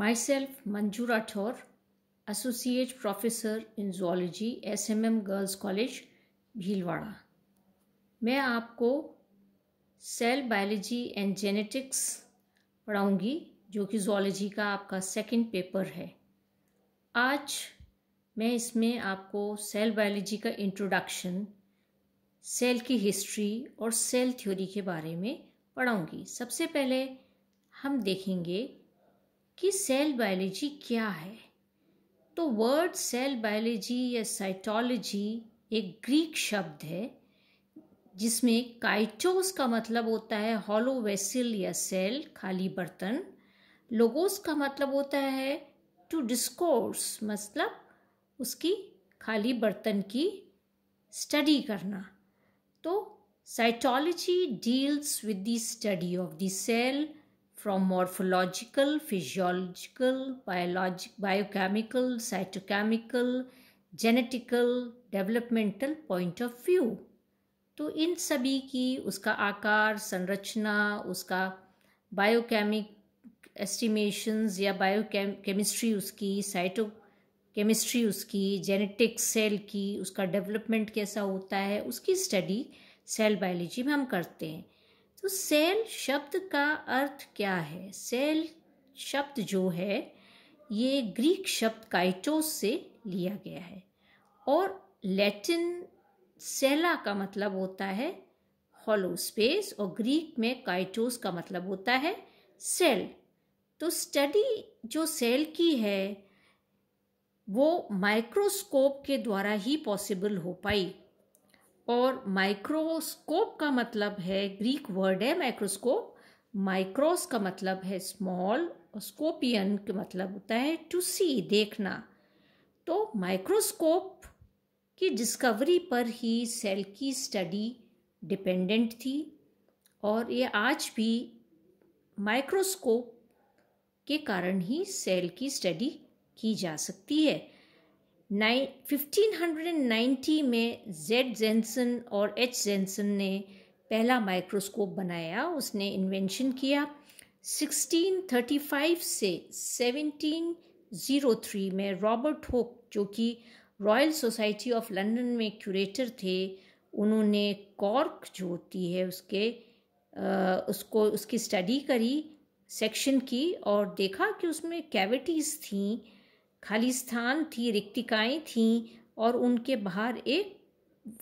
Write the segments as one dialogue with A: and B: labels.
A: Myself, Manju Rathore, Associate Professor in Zoology, SMM Girls College, Bhilwara मैं आपको cell biology and genetics पढ़ाऊंगी जो कि जोलॉजी का आपका सेकंड पेपर है आज मैं इसमें आपको सेल बायोलॉजी का इंट्रोडक्शन सेल की हिस्ट्री और सेल थ्योरी के बारे में पढ़ाऊंगी सबसे पहले हम देखेंगे कि सेल बायोलॉजी क्या है तो वर्ड सेल बायोलॉजी या साइटोलॉजी एक ग्रीक शब्द है जिसमें काइटोस का मतलब होता है हॉलो वेसिल या सेल खाली बर्तन लोगोस का मतलब होता है टू डिस्कोर्स मतलब उसकी खाली बर्तन की स्टडी करना तो cytology deals with the study of the cell from morphological, physiological, biological biochemical, cytochemical, genetical developmental point of view तो इन सभी की उसका आकार संरचना उसका बायोकेमिक एस्टिमेशंस या बायो केमिस्ट्री उसकी साइटो केमिस्ट्री उसकी जेनेटिक सेल की उसका डेवलपमेंट कैसा होता है उसकी स्टडी सेल बायोलॉजी में हम करते हैं तो सेल शब्द का अर्थ क्या है सेल शब्द जो है ये ग्रीक शब्द काइटोस से लिया गया है और लैटिन सेला का मतलब होता है हॉलो स्पेस और ग्रीक में काइटोस का मतलब होता है सेल तो स्टडी जो सेल की है वो माइक्रोस्कोप के द्वारा ही पॉसिबल हो पाई और माइक्रोस्कोप का मतलब है ग्रीक वर्ड है माइक्रोस्कोप माइक्रोस का मतलब है स्मॉल और स्कोपियन का मतलब होता है टू सी देखना तो माइक्रोस्कोप की डिस्कवरी पर ही सेल की स्टडी डिपेंडेंट थी और ये आज भी माइक्रोस्कोप के कारण ही सेल की स्टडी की जा सकती है 1590 में जेड जेंसन और एच जेंसन ने पहला माइक्रोस्कोप बनाया उसने इन्वेंशन किया 1635 से 1703 में रॉबर्ट होक जो कि रॉयल सोसाइटी ऑफ लंदन में क्यूरेटर थे उन्होंने कॉर्क जो होती है उसके आ, उसको उसकी स्टडी करी सेक्शन की और देखा कि उसमें कैविटीज़ थी खाली स्थान थी रिक्तिकाएँ थी और उनके बाहर एक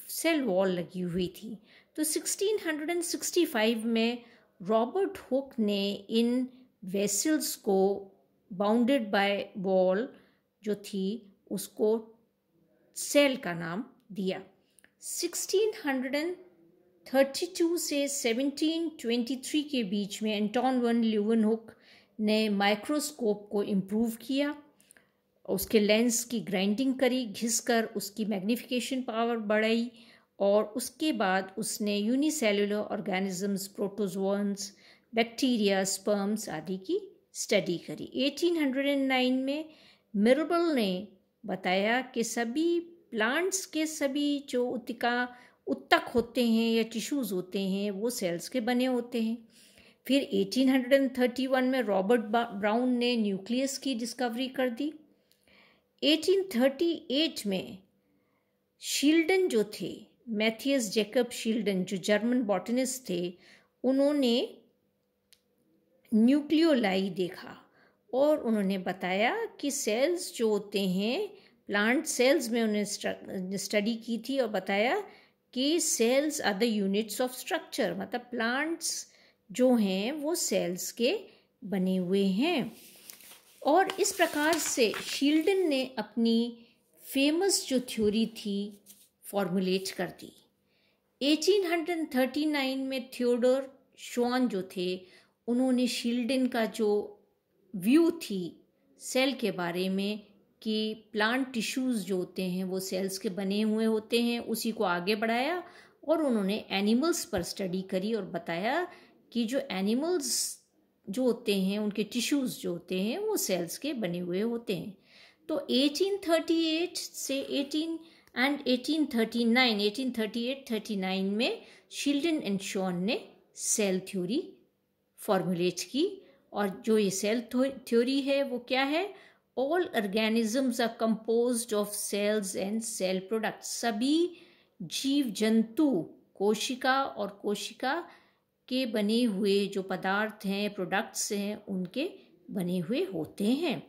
A: सेल वॉल लगी हुई थी तो 1665 में रॉबर्ट हुक ने इन वेसल्स को बाउंडेड बाय वॉल जो थी उसको सेल का नाम दिया 1632 से 1723 के बीच में एंटोन वन ल्यूवन हुक ने माइक्रोस्कोप को इम्प्रूव किया उसके लेंस की ग्राइंडिंग करी घिस कर उसकी मैग्निफिकेशन पावर बढ़ाई और उसके बाद उसने unicellular organisms protozoans bacteria sperms आदि की स्टडी करी 1809 में मिरबल ने बताया कि सभी प्लांट्स के सभी जो उत्तिका उत्तक होते हैं या टिश्यूज़ होते हैं वो सेल्स के बने होते हैं फिर 1831 में रॉबर्ट ब्राउन ने न्यूक्लियस की डिस्कवरी कर दी 1838 में शील्डन जो थे मैथियस जैकब शील्डन जो जर्मन बॉटनिस्ट थे उन्होंने न्यूक्लियोलाई देखा और उन्होंने बताया कि सेल्स जो होते हैं प्लांट सेल्स में उन्होंने स्टडी की थी और बताया कि cells are the units of structure मतलब प्लांट्स जो हैं वो सेल्स के बने हुए हैं और इस प्रकार से शील्डन ने अपनी फेमस जो थ्योरी थी फॉर्मुलेट कर दी 1839 में थियोडोर शॉन जो थे उन्होंने शील्डन का जो व्यू थी सेल के बारे में कि प्लांट टिश्यूज़ जो होते हैं वो सेल्स के बने हुए होते हैं उसी को आगे बढ़ाया और उन्होंने एनिमल्स पर स्टडी करी और बताया कि जो एनिमल्स जो होते हैं उनके टिश्यूज़ जो होते हैं वो सेल्स के बने हुए होते हैं तो 1838 से 18 एंड 1839 1838 39 में शिल्डन एंड शॉन ने सेल थ्योरी फॉर्मुलेट की और जो ये सेल थ्योरी है वो क्या है all organisms are compose of cells and cell product सभी जीव जंतु कोशिका और कोशिका के बने हुए जो पदार्थ हैं प्रोडक्ट्स हैं उनके बने हुए होते हैं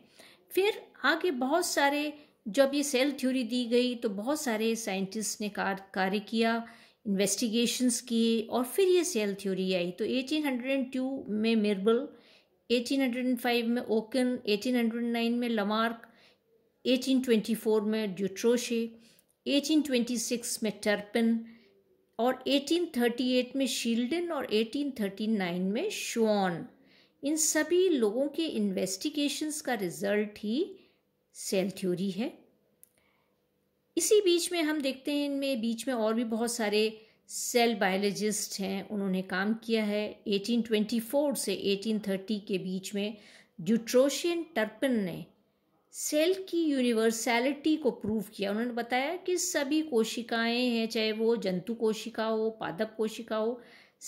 A: फिर आगे बहुत सारे जब ये सेल थ्योरी दी गई तो बहुत सारे साइंटिस्ट ने कार, कार्य किया इन्वेस्टिगेशंस किए और फिर ये सेल थ्योरी आई तो 1802 में मिर्बल 1805 में ओकन 1809 में लमार्क 1824 में ड्यूट्रोशे 1826 में टर्पिन और 1838 में शील्डन और 1839 में शोन इन सभी लोगों के इन्वेस्टिगेशंस का रिजल्ट ही सेल थ्योरी है इसी बीच में हम देखते हैं इनमें बीच में और भी बहुत सारे सेल बायोलॉजिस्ट हैं उन्होंने काम किया है 1824 से 1830 के बीच में ड्यूट्रोशियन टर्पन ने सेल की यूनिवर्सैलिटी को प्रूव किया उन्होंने बताया कि सभी कोशिकाएं हैं चाहे वो जंतु कोशिका हो पादप कोशिका हो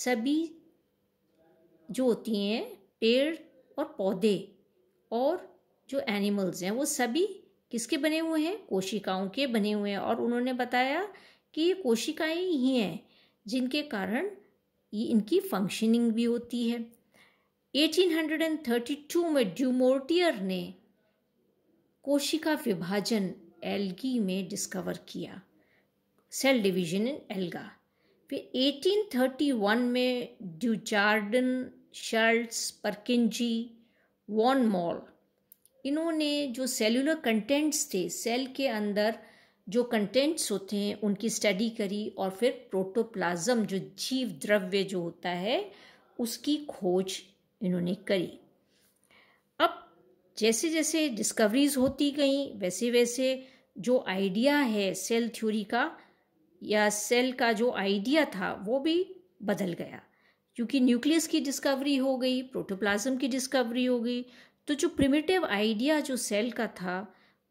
A: सभी जो होती हैं पेड़ और पौधे और जो एनिमल्स हैं वो सभी किसके बने हुए हैं कोशिकाओं के बने हुए हैं और उन्होंने बताया कि ये कोशिकाएं ही हैं जिनके कारण ये इनकी फंक्शनिंग भी होती है 1832 में ड्यूमोर्टियर ने कोशिका विभाजन एल्गी में डिस्कवर किया सेल डिवीजन इन एल्गा फिर 1831 में ड्यूचार्डन शर्ल्स परकिंजी वॉन मॉल इन्होंने जो सेलुलर कंटेंट्स थे सेल के अंदर जो कंटेंट्स होते हैं उनकी स्टडी करी और फिर प्रोटोप्लाज्म जो जीव द्रव्य जो होता है उसकी खोज इन्होंने करी जैसे जैसे डिस्कवरीज होती गई वैसे वैसे जो आइडिया है सेल थ्योरी का या सेल का जो आइडिया था वो भी बदल गया क्योंकि न्यूक्लियस की डिस्कवरी हो गई प्रोटोप्लाज्म की डिस्कवरी हो गई तो जो प्रिमिटिव आइडिया जो सेल का था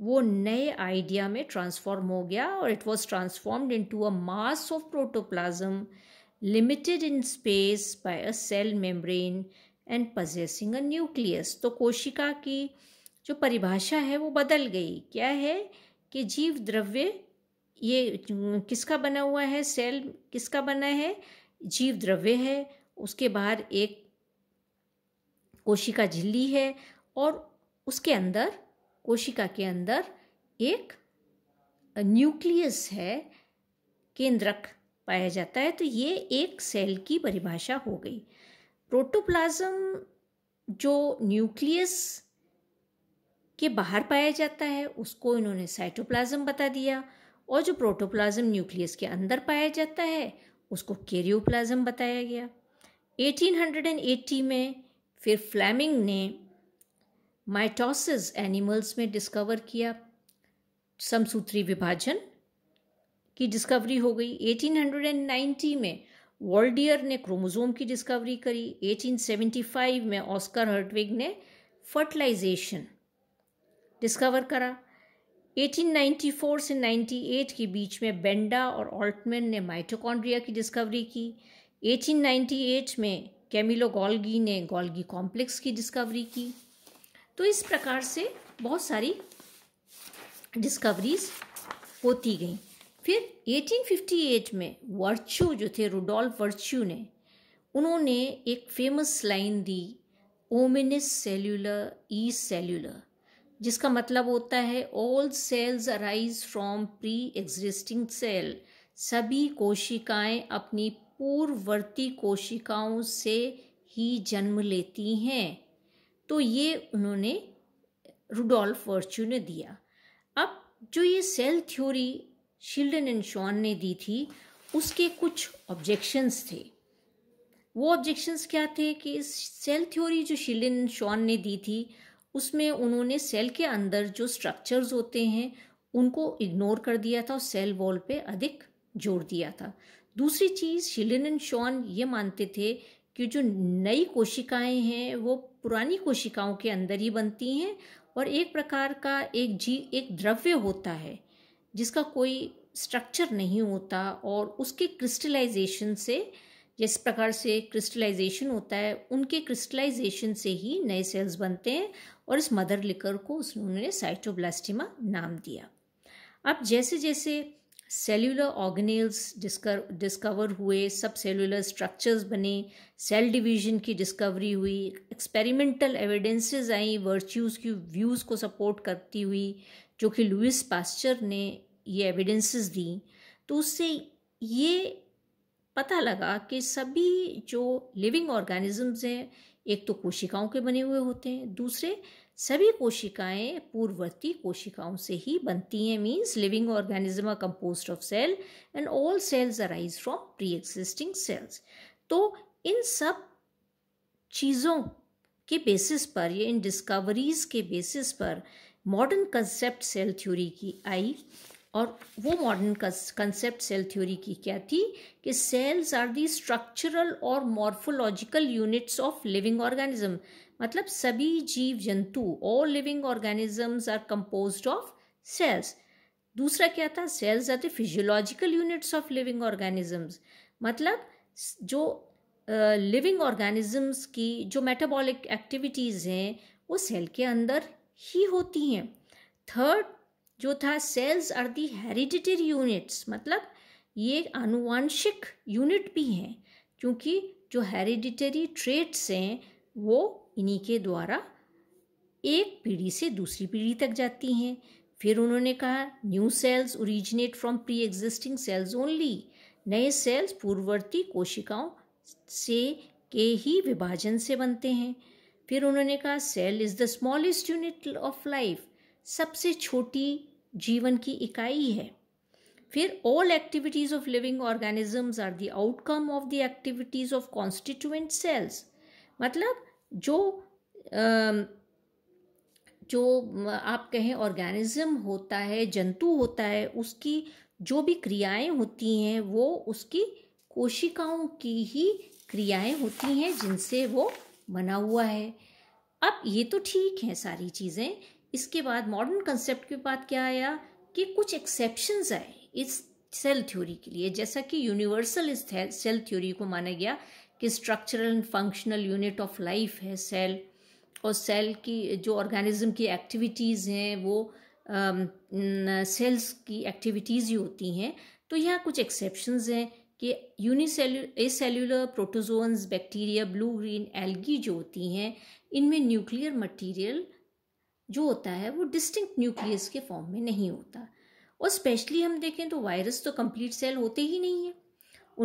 A: वो नए आइडिया में ट्रांसफॉर्म हो गया और it was transformed into a mass of protoplasm limited in space by a cell membrane and possessing a nucleus तो कोशिका की जो परिभाषा है वो बदल गई क्या है कि जीव द्रव्य ये किसका बना हुआ है सेल किसका बना है जीव द्रव्य है उसके बाहर एक कोशिका झिल्ली है और उसके अंदर कोशिका के अंदर एक न्यूक्लियस है केंद्रक पाया जाता है तो ये एक सेल की परिभाषा हो गई प्रोटोप्लाज्म जो न्यूक्लियस के बाहर पाया जाता है उसको इन्होंने साइटोप्लाज्म बता दिया और जो प्रोटोप्लाज्म न्यूक्लियस के अंदर पाया जाता है उसको कैरियोप्लाज्म बताया गया 1880 में फिर फ्लैमिंग ने माइटोसिस एनिमल्स में डिस्कवर किया समसूत्री विभाजन की डिस्कवरी हो गई 1890 में वॉल्डियर ने क्रोमोजोम की डिस्कवरी करी 1875 में ऑस्कर हर्टविग ने फर्टिलाइजेशन डिस्कवर करा 1894 से 98 के बीच में बेंडा और ऑल्टमैन ने माइटोकॉन्ड्रिया की डिस्कवरी की 1898 में कैमिलो गॉल्गी ने गॉल्गी कॉम्प्लेक्स की डिस्कवरी की तो इस प्रकार से बहुत सारी डिस्कवरीज होती गई फिर 1858 में वर्च्यू जो थे रुडोल्फ वर्च्यू ने उन्होंने एक फेमस लाइन दी ओमिनिस सेल्यूलर ई सेल्यूलर जिसका मतलब होता है all cells arise from pre existing cell सभी कोशिकाएं अपनी पूर्ववर्ती कोशिकाओं से ही जन्म लेती हैं तो ये उन्होंने रुडोल्फ वर्च्यू ने दिया अब जो ये cell theory Schleiden and Schwann ने दी थी उसके कुछ ऑब्जेक्शंस थे वो ऑब्जेक्शंस क्या थे कि इस सेल थ्योरी जो एंड शॉन ने दी थी उसमें उन्होंने सेल के अंदर जो स्ट्रक्चर्स होते हैं उनको इग्नोर कर दिया था और सेल वॉल पे अधिक जोड़ दिया था दूसरी चीज़ शिलिन एंड शॉन ये मानते थे कि जो नई कोशिकाएं हैं वो पुरानी कोशिकाओं के अंदर ही बनती हैं और एक प्रकार का एक जी एक द्रव्य होता है जिसका कोई स्ट्रक्चर नहीं होता और उसके क्रिस्टलाइजेशन से जिस प्रकार से क्रिस्टलाइजेशन होता है उनके क्रिस्टलाइजेशन से ही नए सेल्स बनते हैं और इस मदर लिकर को उन्होंने साइटोब्लास्टिमा नाम दिया अब जैसे जैसे सेलुलर ऑर्गेनेल्स डिस्कर डिस्कवर हुए सब सेलुलर स्ट्रक्चर्स बने सेल डिवीजन की डिस्कवरी हुई एक्सपेरिमेंटल एविडेंसेस आई वर्च्यूज़ की व्यूज़ को सपोर्ट करती हुई जो कि लुइस पास्चर ने ये एविडेंसेस दी तो उससे ये पता लगा कि सभी जो लिविंग ऑर्गेनिजम्स हैं एक तो कोशिकाओं के बने हुए होते हैं दूसरे सभी कोशिकाएं पूर्ववर्ती कोशिकाओं से ही बनती हैं means living organism are composed of cell and all cells arise from pre existing cells तो इन सब चीज़ों के बेसिस पर या इन डिस्कवरीज के बेसिस पर मॉडर्न कंसेप्ट सेल थ्योरी की आई और वो मॉडर्न कंसेप्ट सेल थ्योरी की क्या थी कि सेल्स आर दी स्ट्रक्चरल और morphological units of living organism मतलब सभी जीव जंतु और living organisms are compose of cells दूसरा क्या था cells are the physiological units of living organisms मतलब जो लिविंग uh, ऑर्गेनिजम्स की जो मेटाबॉलिक एक्टिविटीज़ हैं वो सेल के अंदर ही होती हैं थर्ड जो था cells are the hereditary units मतलब ये आनुवंशिक यूनिट भी हैं क्योंकि जो हेरिडिटरी ट्रेट्स हैं वो इन्हीं के द्वारा एक पीढ़ी से दूसरी पीढ़ी तक जाती हैं फिर उन्होंने कहा new cells originate from pre existing cells only नए सेल्स पूर्ववर्ती कोशिकाओं से के ही विभाजन से बनते हैं फिर उन्होंने कहा cell is the smallest unit of life सबसे छोटी जीवन की इकाई है फिर all activities of living organisms are the outcome of the activities of constituent cells मतलब जो जो आप कहें ऑर्गेनिज्म होता है जंतु होता है उसकी जो भी क्रियाएं होती हैं वो उसकी कोशिकाओं की ही क्रियाएं होती हैं जिनसे वो बना हुआ है अब ये तो ठीक है सारी चीज़ें इसके बाद मॉडर्न कंसेप्ट के बाद क्या आया कि कुछ एक्सेप्शंस आए इस सेल थ्योरी के लिए जैसा कि यूनिवर्सल इस सेल थ्योरी को माना गया कि structural and functional unit of life है सेल और सेल की जो ऑर्गेनिज्म की एक्टिविटीज़ हैं वो सेल्स um, की एक्टिविटीज़ ही होती हैं तो यहाँ कुछ एक्सेप्शंस हैं कि acellular protozoans bacteria blue green algae जो होती हैं इनमें न्यूक्लियर मटेरियल जो होता है वो डिस्टिंक्ट न्यूक्लियस के फॉर्म में नहीं होता और स्पेशली हम देखें तो वायरस तो कंप्लीट सेल होते ही नहीं है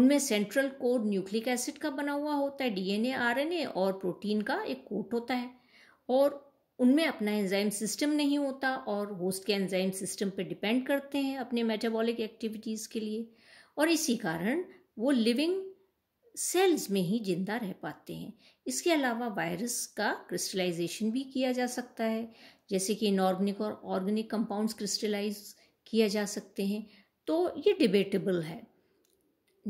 A: उनमें सेंट्रल कोड न्यूक्लिक एसिड का बना हुआ होता है डीएनए आरएनए और प्रोटीन का एक कोट होता है और उनमें अपना एंजाइम सिस्टम नहीं होता और होस्ट के एंजाइम सिस्टम पर डिपेंड करते हैं अपने मेटाबॉलिक एक्टिविटीज़ के लिए और इसी कारण वो लिविंग सेल्स में ही जिंदा रह पाते हैं इसके अलावा वायरस का क्रिस्टलाइजेशन भी किया जा सकता है जैसे कि इनऑर्गेनिक और ऑर्गेनिक कंपाउंड्स क्रिस्टलाइज किया जा सकते हैं तो ये डिबेटेबल है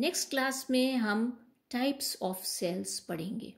A: नेक्स्ट क्लास में हम टाइप्स ऑफ सेल्स पढ़ेंगे